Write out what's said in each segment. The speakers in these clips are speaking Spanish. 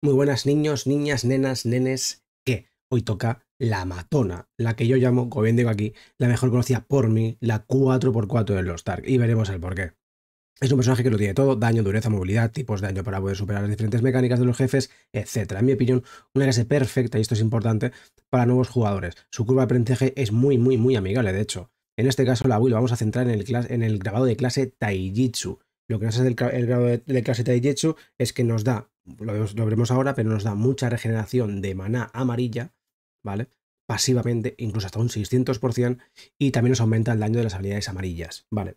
Muy buenas niños, niñas, nenas, nenes, que hoy toca la matona, la que yo llamo, como bien digo aquí, la mejor conocida por mí, la 4x4 de los Stark, y veremos el porqué. Es un personaje que lo tiene todo, daño, dureza, movilidad, tipos de daño para poder superar las diferentes mecánicas de los jefes, etc. En mi opinión, una clase perfecta, y esto es importante, para nuevos jugadores. Su curva de aprendizaje es muy, muy, muy amigable, de hecho. En este caso, la Will vamos a centrar en el, en el grabado de clase Taijitsu. Lo que nos hace el, grabado grado de, de, clase Taijitsu es que nos da lo, veremos ahora, pero nos da mucha regeneración de maná amarilla, ¿vale? Pasivamente, incluso hasta un 600%, y también nos aumenta el daño de las habilidades amarillas, ¿vale?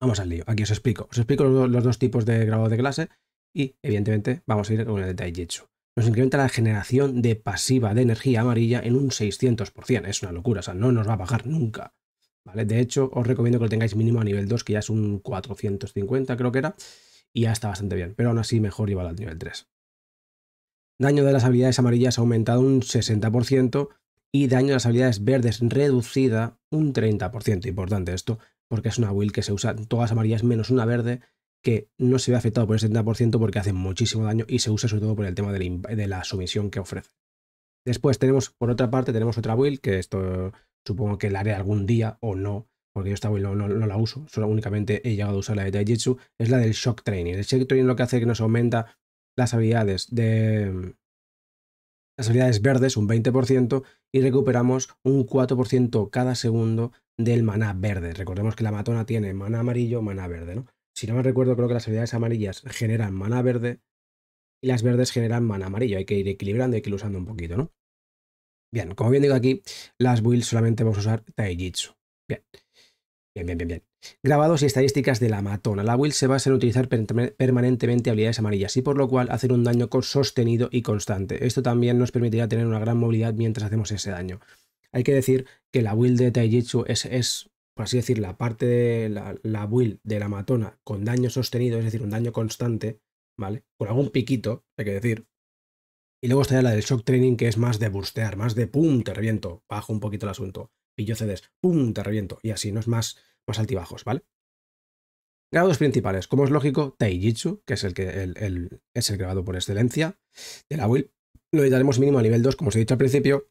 Vamos al lío, aquí os explico. Os explico los, dos tipos de grado de clase y, evidentemente, vamos a ir con el detalle hecho. Nos incrementa la generación de pasiva de energía amarilla en un 600%. Es una locura, o sea, no nos va a bajar nunca. ¿Vale? De hecho, os recomiendo que lo tengáis mínimo a nivel 2, que ya es un 450, creo que era y ya está bastante bien, pero aún así mejor llevarla al nivel 3. Daño de las habilidades amarillas ha aumentado un 60% y daño de las habilidades verdes reducida un 30%. Importante esto, porque es una build que se usa todas amarillas menos una verde, que no se ve afectado por el 70% porque hace muchísimo daño y se usa sobre todo por el tema de la, sumisión que ofrece. Después tenemos, por otra parte, tenemos otra build, que esto supongo que la haré algún día o no, porque yo esta build no, la uso, solo únicamente he llegado a usar la de Taijitsu, es la del Shock Training. El Shock Training lo que hace es que nos aumenta las habilidades de las habilidades verdes un 20% y recuperamos un 4% cada segundo del maná verde. Recordemos que la matona tiene mana amarillo, maná verde, ¿no? Si no me recuerdo, creo que las habilidades amarillas generan maná verde y las verdes generan mana amarillo. Hay que ir equilibrando, hay que ir usando un poquito, ¿no? Bien, como bien digo aquí, las builds solamente vamos a usar Taijitsu. Bien. Bien, bien, bien, bien. Grabados y estadísticas de la matona. La will se basa en utilizar permanentemente habilidades amarillas y por lo cual hacer un daño sostenido y constante. Esto también nos permitirá tener una gran movilidad mientras hacemos ese daño. Hay que decir que la will de Taijitsu es, por así decir, la parte de la, Will de la matona con daño sostenido, es decir, un daño constante, ¿vale? Por algún piquito, hay que decir. Y luego está la del shock training, que es más de burstear, más de pum, te reviento, bajo un poquito el asunto. Y yo cedes ¡pum! te reviento. Y así, no es más, más altibajos, ¿vale? Grabados principales, como es lógico, Taijitsu, que es el que el, es el grabado por excelencia de la will Lo daremos mínimo a nivel 2, como os he dicho al principio,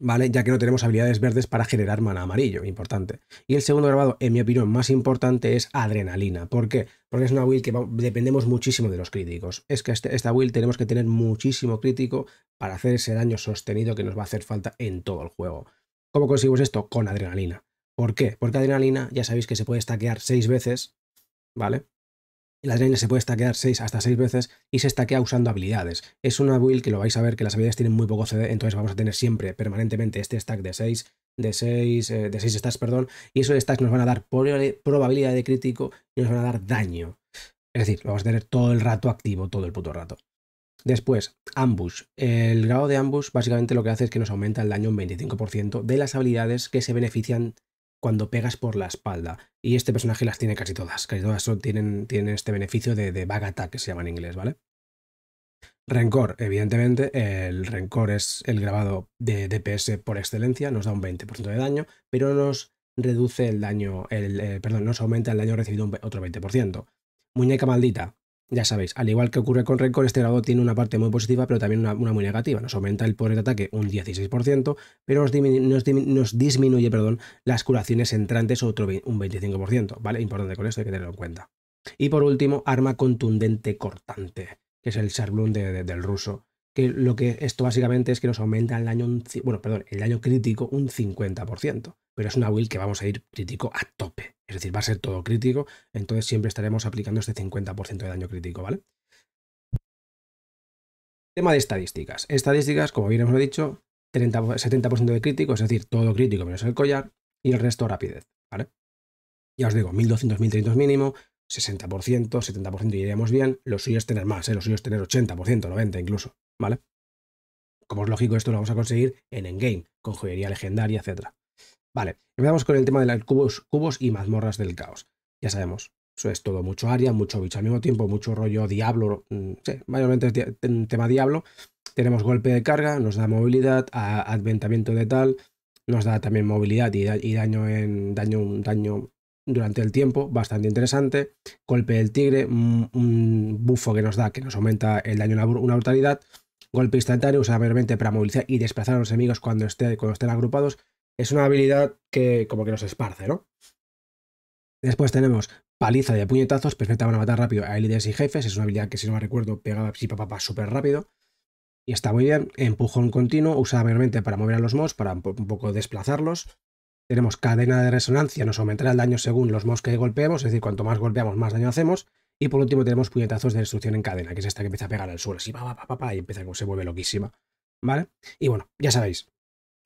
¿vale? Ya que no tenemos habilidades verdes para generar mana amarillo, importante. Y el segundo grabado, en mi opinión, más importante es Adrenalina. ¿Por qué? Porque es una will que dependemos muchísimo de los críticos. Es que este, esta will tenemos que tener muchísimo crítico para hacer ese daño sostenido que nos va a hacer falta en todo el juego. ¿Cómo conseguimos esto? Con adrenalina. ¿Por qué? Porque adrenalina, ya sabéis que se puede stackear seis veces, ¿vale? La adrenalina se puede stackear seis hasta seis veces y se stackea usando habilidades. Es una build que lo vais a ver que las habilidades tienen muy poco CD, entonces vamos a tener siempre permanentemente este stack de 6, de 6, eh, de 6 stacks, perdón, y esos stacks nos van a dar probabilidad de crítico y nos van a dar daño. Es decir, lo vamos a tener todo el rato activo, todo el puto rato. Después, ambush. El grado de ambush básicamente lo que hace es que nos aumenta el daño un 25% de las habilidades que se benefician cuando pegas por la espalda. Y este personaje las tiene casi todas. Casi todas tienen, este beneficio de, de bag attack, que se llama en inglés, ¿vale? Rencor, evidentemente, el rencor es el grabado de DPS por excelencia, nos da un 20% de daño, pero nos reduce el daño, el, eh, perdón, nos aumenta el daño recibido un, otro 20%. Muñeca maldita, ya sabéis, al igual que ocurre con Rencor, este grado tiene una parte muy positiva, pero también una, muy negativa. Nos aumenta el poder de ataque un 16%, pero nos, disminuye las curaciones entrantes otro un 25%. ¿Vale? Importante con esto, hay que tenerlo en cuenta. Y por último, arma contundente cortante, que es el Sharblum del ruso que lo que esto básicamente es que nos aumenta el daño, bueno, perdón, el crítico un 50%, pero es una build que vamos a ir crítico a tope, es decir, va a ser todo crítico, entonces siempre estaremos aplicando este 50% de daño crítico, ¿vale? Tema de estadísticas. Estadísticas, como bien hemos dicho, 30, 70% de crítico, es decir, todo crítico menos el collar, y el resto rapidez, ¿vale? Ya os digo, 1200, 1300 mínimo, 60%, 70% iríamos bien, los suyos tener más, ¿eh? los suyos tener 80%, 90% incluso. ¿vale? Como es lógico, esto lo vamos a conseguir en Endgame, con joyería legendaria, etc. Vale, empezamos con el tema de los cubos, cubos y mazmorras del caos. Ya sabemos, eso es todo mucho área, mucho bicho al mismo tiempo, mucho rollo diablo, mm, sí, mayormente es tema diablo. Tenemos golpe de carga, nos da movilidad, adventamiento de tal, nos da también movilidad y, daño en daño, daño durante el tiempo, bastante interesante. Golpe del tigre, mm, un, bufo que nos da, que nos aumenta el daño, en una brutalidad golpe instantáneo, usada mayormente para movilizar y desplazar a los enemigos cuando, estén agrupados, es una habilidad que como que nos esparce, ¿no? Después tenemos paliza de puñetazos, perfecta para matar rápido a líderes y jefes, es una habilidad que si no me recuerdo pegaba sí papá súper rápido. Y está muy bien, empujón continuo, usada mayormente para mover a los mobs, para un poco desplazarlos. Tenemos cadena de resonancia, nos aumentará el daño según los mos que golpeemos, es decir, cuanto más golpeamos, más daño hacemos. Y por último tenemos puñetazos de destrucción en cadena, que es esta que empieza a pegar al suelo, así, va va y empieza como se vuelve loquísima, ¿vale? Y bueno, ya sabéis,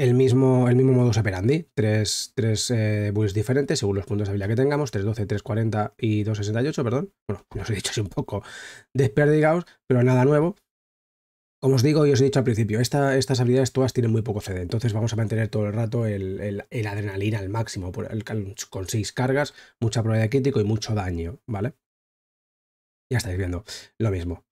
el mismo, el mismo modus operandi, tres, tres eh, builds diferentes según los puntos de habilidad que tengamos, 312, 340 y 268, perdón. Bueno, os he dicho es un poco desperdigados, pero nada nuevo. Como os digo y os he dicho al principio, estas habilidades todas tienen muy poco CD, entonces vamos a mantener todo el rato el, adrenalina al máximo, con 6 cargas, mucha probabilidad crítico y mucho daño, ¿vale? ya estáis viendo lo mismo.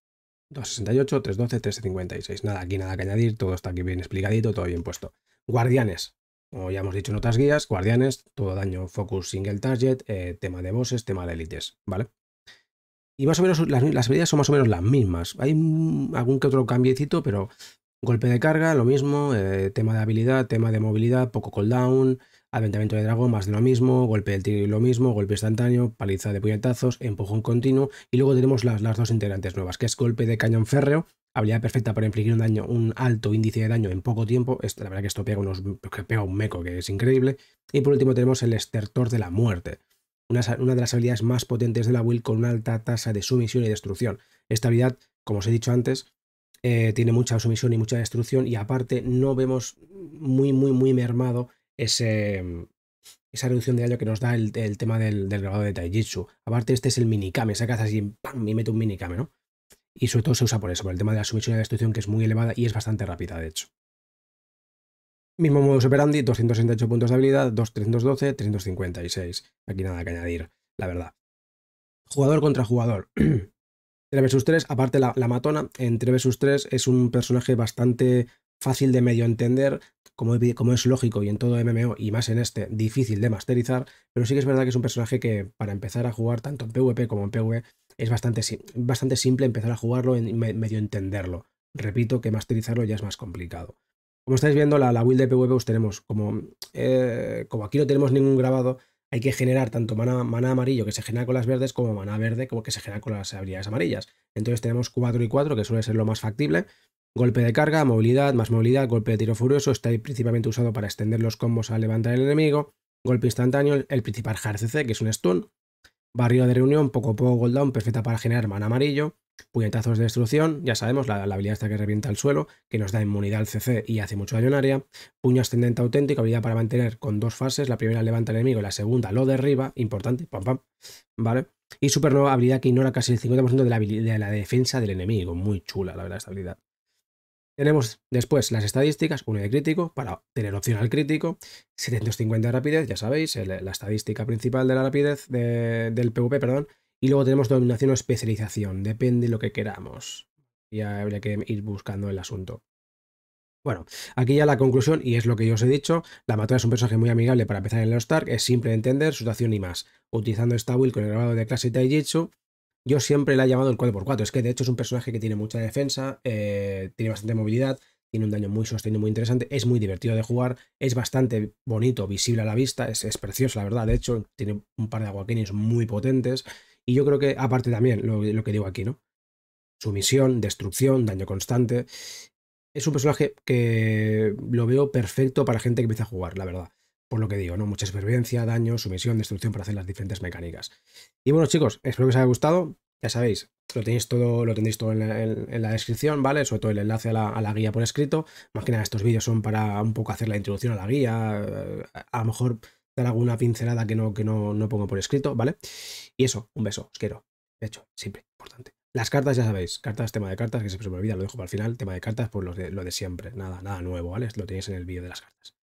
268, 312, 356. Nada, aquí nada que añadir, todo está aquí bien explicadito, todo bien puesto. Guardianes, como ya hemos dicho en otras guías, guardianes, todo daño, focus, single target, eh, tema de bosses, tema de élites, ¿vale? Y más o menos las, las medidas son más o menos las mismas. Hay algún que otro cambiecito, pero golpe de carga, lo mismo, eh, tema de habilidad, tema de movilidad, poco cooldown, Aventamiento de dragón, más de lo mismo, golpe del tiro y lo mismo, golpe instantáneo, paliza de puñetazos, empujón continuo y luego tenemos las, las dos integrantes nuevas, que es golpe de cañón férreo, habilidad perfecta para infligir un daño, un alto índice de daño en poco tiempo, la verdad que esto pega, unos, pega un meco que es increíble, y por último tenemos el estertor de la muerte, una, de las habilidades más potentes de la Will con una alta tasa de sumisión y destrucción. Esta habilidad, como os he dicho antes, eh, tiene mucha sumisión y mucha destrucción y aparte no vemos muy muy muy mermado Mm, esa reducción de daño que nos da el, tema del, grabado de Taijitsu. Aparte, este es el minicame, saca así, ¡pam! y mete un minikame, ¿no? Y sobre todo se usa por eso, por el tema de la sumisión y la destrucción, que es muy elevada y es bastante rápida, de hecho. Mismo modo operandi, 268 puntos de habilidad, 2, 312, 356. Aquí nada que añadir, la verdad. Jugador contra jugador. 3 vs 3, aparte la, la matona, en 3 vs 3 es un personaje bastante fácil de medio entender, como, es lógico y en todo MMO, y más en este, difícil de masterizar, pero sí que es verdad que es un personaje que para empezar a jugar tanto en PvP como en PvE es bastante, simple empezar a jugarlo y medio entenderlo. Repito que masterizarlo ya es más complicado. Como estáis viendo, la, la build de PvP pues tenemos, como, eh, como aquí no tenemos ningún grabado, hay que generar tanto mana amarillo que se genera con las verdes como mana verde como que se genera con las habilidades amarillas. Entonces tenemos 4 y 4, que suele ser lo más factible, Golpe de carga, movilidad, más movilidad, golpe de tiro furioso, está principalmente usado para extender los combos al levantar el enemigo. Golpe instantáneo, el principal hard CC, que es un stun. Barrio de reunión, poco a poco gold down, perfecta para generar mana amarillo. Puñetazos de destrucción, ya sabemos, la, habilidad esta que revienta el suelo, que nos da inmunidad al CC y hace mucho daño en área. Puño ascendente auténtico, habilidad para mantener con dos fases, la primera levanta al enemigo y la segunda lo derriba, importante, pam pam, ¿vale? Y supernova, habilidad que ignora casi el 50% de la, de la defensa del enemigo, muy chula la verdad esta habilidad. Tenemos después las estadísticas, una de crítico, para tener opción al crítico, 750 de rapidez, ya sabéis, la estadística principal de la rapidez del PvP, perdón, y luego tenemos dominación o especialización, depende de lo que queramos. Ya habría que ir buscando el asunto. Bueno, aquí ya la conclusión, y es lo que yo os he dicho, la materia es un personaje muy amigable para empezar en los Stark, es simple de entender, su situación y más. Utilizando esta build con el grabado de clase Taijitsu, yo siempre la he llamado el 4x4. Es que de hecho es un personaje que tiene mucha defensa, eh, tiene bastante movilidad, tiene un daño muy sostenido, muy interesante, es muy divertido de jugar, es bastante bonito, visible a la vista, es, precioso, la verdad. De hecho, tiene un par de aguaquines muy potentes. Y yo creo que, aparte también, lo, lo que digo aquí, ¿no? Sumisión, destrucción, daño constante. Es un personaje que lo veo perfecto para gente que empieza a jugar, la verdad por lo que digo, ¿no? Mucha supervivencia, daño, sumisión, destrucción para hacer las diferentes mecánicas. Y bueno, chicos, espero que os haya gustado. Ya sabéis, lo tenéis todo, lo tendréis todo en la, descripción, ¿vale? Sobre todo el enlace a la, guía por escrito. Más que nada, estos vídeos son para un poco hacer la introducción a la guía. A, lo mejor dar alguna pincelada que no, que no, no pongo por escrito, ¿vale? Y eso, un beso, os quiero. De hecho, siempre, importante. Las cartas, ya sabéis, cartas, tema de cartas, que siempre se me olvida, lo dejo para el final, tema de cartas, pues lo de, lo de siempre, nada, nada nuevo, ¿vale? Lo tenéis en el vídeo de las cartas.